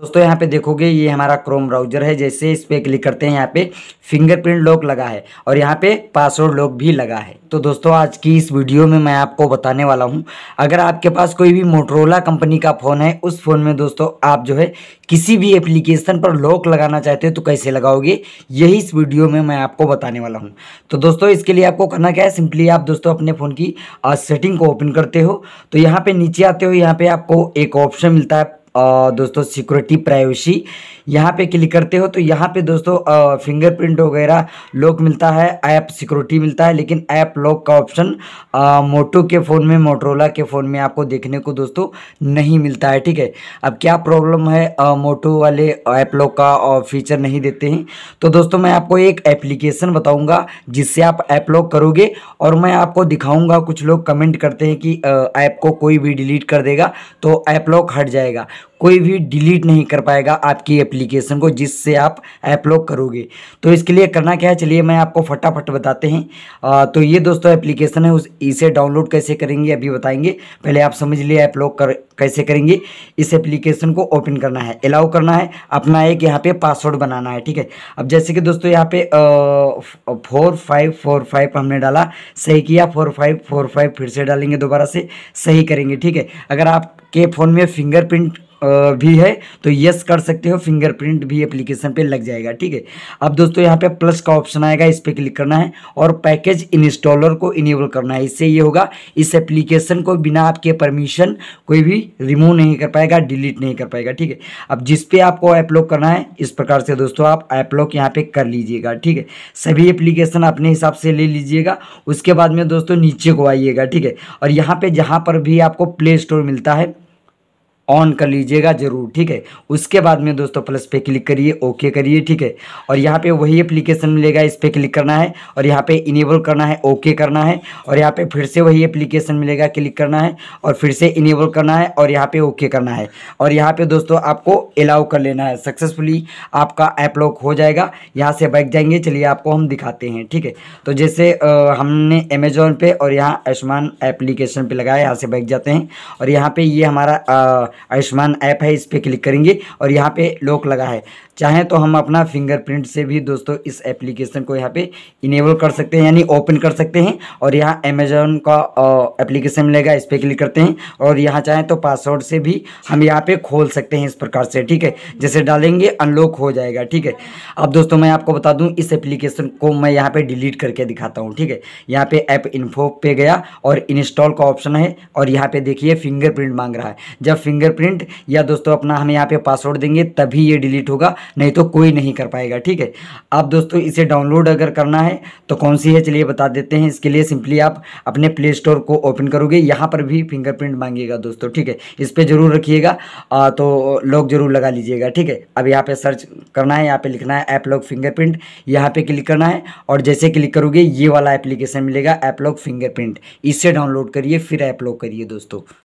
दोस्तों यहाँ पे देखोगे ये हमारा क्रोम ब्राउजर है जैसे इस पर क्लिक करते हैं यहाँ पे फिंगरप्रिंट लॉक लगा है और यहाँ पे पासवर्ड लॉक भी लगा है तो दोस्तों आज की इस वीडियो में मैं आपको बताने वाला हूँ अगर आपके पास कोई भी मोटरोला कंपनी का फ़ोन है उस फ़ोन में दोस्तों आप जो है किसी भी एप्लीकेशन पर लॉक लगाना चाहते हो तो कैसे लगाओगे यही इस वीडियो में मैं आपको बताने वाला हूँ तो दोस्तों इसके लिए आपको करना क्या है सिंपली आप दोस्तों अपने फ़ोन की सेटिंग को ओपन करते हो तो यहाँ पर नीचे आते हो यहाँ पर आपको एक ऑप्शन मिलता है दोस्तों सिक्योरिटी प्राइवेसी यहाँ पे क्लिक करते हो तो यहाँ पे दोस्तों फिंगरप्रिंट वगैरह लॉक मिलता है ऐप सिक्योरिटी मिलता है लेकिन ऐप लॉक का ऑप्शन मोटो के फ़ोन में मोटरोला के फ़ोन में आपको देखने को दोस्तों नहीं मिलता है ठीक है अब क्या प्रॉब्लम है मोटो वाले ऐप लॉक का फीचर नहीं देते हैं तो दोस्तों मैं आपको एक एप्लीकेशन बताऊँगा जिससे आप ऐप लॉक करोगे और मैं आपको दिखाऊँगा कुछ लोग कमेंट करते हैं कि ऐप को कोई भी डिलीट कर देगा तो ऐप लॉक हट जाएगा कोई भी डिलीट नहीं कर पाएगा आपकी एप्लीकेशन को जिससे आप अपलोड करोगे तो इसके लिए करना क्या है चलिए मैं आपको फटाफट बताते हैं आ, तो ये दोस्तों एप्लीकेशन है उस इसे डाउनलोड कैसे करेंगे अभी बताएंगे पहले आप समझ लिए अपलोड कर कैसे करेंगे इस एप्लीकेशन को ओपन करना है अलाउ करना है अपना एक यहाँ पे पासवर्ड बनाना है ठीक है अब जैसे कि दोस्तों यहाँ पे फोर फाइव फोर फाइव हमने डाला सही किया फोर फाइव फोर फाइव फिर से डालेंगे दोबारा से सही करेंगे ठीक है अगर आपके फ़ोन में फिंगरप्रिंट भी है तो यस कर सकते हो फिंगरप्रिंट भी एप्लीकेशन पे लग जाएगा ठीक है अब दोस्तों यहाँ पे प्लस का ऑप्शन आएगा इस पर क्लिक करना है और पैकेज इंस्टॉलर को इनेबल करना है इससे ये होगा इस एप्लीकेशन को बिना आपके परमिशन कोई भी रिमूव नहीं कर पाएगा डिलीट नहीं कर पाएगा ठीक है अब जिस पे आपको एपलॉक करना है इस प्रकार से दोस्तों आप एपलॉक यहाँ पे कर लीजिएगा ठीक है सभी एप्लीकेशन अपने हिसाब से ले लीजिएगा उसके बाद में दोस्तों नीचे को आइएगा ठीक है और यहाँ पे जहाँ पर भी आपको प्ले स्टोर मिलता है ऑन कर लीजिएगा ज़रूर ठीक है उसके बाद में दोस्तों प्लस पे क्लिक करिए ओके करिए ठीक है और यहाँ पे वही एप्लीकेशन मिलेगा इस पर क्लिक करना है और यहाँ पे इनेबल करना है ओके करना है और यहाँ पे फिर से वही एप्लीकेशन मिलेगा क्लिक करना है और फिर से इनेबल करना है और यहाँ पे ओके करना है और यहाँ पर दोस्तों आपको अलाउ कर लेना है सक्सेसफुली आपका ऐप लॉक हो जाएगा यहाँ से बैक जाएंगे चलिए आपको हम दिखाते हैं ठीक है तो जैसे हमने अमेजोन पे और यहाँ आयुष्मान एप्लीकेशन पर लगाया यहाँ से बैक जाते हैं और यहाँ पर ये हमारा आयुष्मान ऐप है इस पर क्लिक करेंगे और यहाँ पे लॉक लगा है चाहें तो हम अपना फिंगरप्रिंट से भी दोस्तों इस एप्लीकेशन को यहाँ पे इनेबल कर सकते हैं यानी ओपन कर सकते हैं और यहाँ अमेजोन का एप्लीकेशन मिलेगा इस पर क्लिक करते हैं और यहाँ चाहें तो पासवर्ड से भी हम यहाँ पे खोल सकते हैं इस प्रकार से ठीक है जैसे डालेंगे अनलॉक हो जाएगा ठीक है अब दोस्तों मैं आपको बता दूँ इस एप्लीकेशन को मैं यहाँ पर डिलीट करके दिखाता हूँ ठीक है यहाँ पर ऐप इन्फो पे गया और इंस्टॉल का ऑप्शन है और यहाँ पे देखिए फिंगरप्रिंट मांग रहा है जब फिंगर फिंगरप्रिंट या दोस्तों अपना हम यहाँ पे पासवर्ड देंगे तभी ये डिलीट होगा नहीं तो कोई नहीं कर पाएगा ठीक है अब दोस्तों इसे डाउनलोड अगर करना है तो कौन सी है चलिए बता देते हैं इसके लिए सिंपली आप अपने प्ले स्टोर को ओपन करोगे यहाँ पर भी फिंगरप्रिंट मांगेगा दोस्तों ठीक है इस पर ज़रूर रखिएगा तो लॉक ज़रूर लगा लीजिएगा ठीक है अब यहाँ पर सर्च करना है यहाँ पर लिखना है ऐप लॉग फिंगरप्रिंट यहाँ पर क्लिक करना है और जैसे क्लिक करोगे ये वाला एप्लीकेशन मिलेगा ऐप लॉग फिंगरप्रिंट इससे डाउनलोड करिए फिर ऐप लॉग करिए दोस्तों